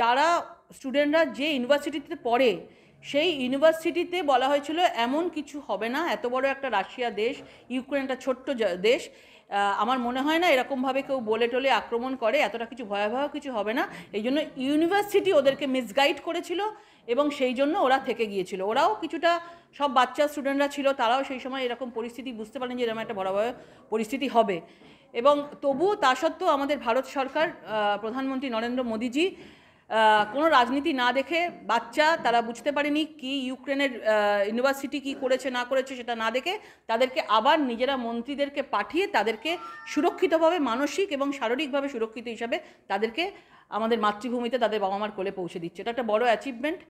যারা স্টুডেন্টরা যে ইউনিভার্সিটিতে পড়ে সেই ইউনিভার্সিটিতে বলা হয়েছিল এমন কিছু হবে না এত বড় একটা রাশিয়া দেশ ইউক্রেন একটা ছোট্ট দেশ আমার মনে হয় না এরকমভাবে কেউ বলে টলে আক্রমণ করে এতটা কিছু ভয়াবহ কিছু হবে না এই জন্য ইউনিভার্সিটি ওদেরকে মিসগাইড করেছিল এবং সেই জন্য ওরা থেকে গিয়েছিল ওরাও কিছুটা সব বাচ্চা স্টুডেন্টরা ছিল তারাও সেই সময় এরকম পরিস্থিতি বুঝতে পারেন যে এরকম একটা ভয়াবহ পরিস্থিতি হবে এবং তবুও তা সত্ত্বেও আমাদের ভারত সরকার প্রধানমন্ত্রী নরেন্দ্র মোদীজি কোনো রাজনীতি না দেখে বাচ্চা তারা বুঝতে পারেনি কি ইউক্রেনের ইউনিভার্সিটি কি করেছে না করেছে সেটা না দেখে তাদেরকে আবার নিজেরা মন্ত্রীদেরকে পাঠিয়ে তাদেরকে সুরক্ষিতভাবে মানসিক এবং শারীরিকভাবে সুরক্ষিত হিসাবে তাদেরকে আমাদের মাতৃভূমিতে তাদের বাবা মার কোলে পৌঁছে দিচ্ছে এটা একটা বড় অ্যাচিভমেন্ট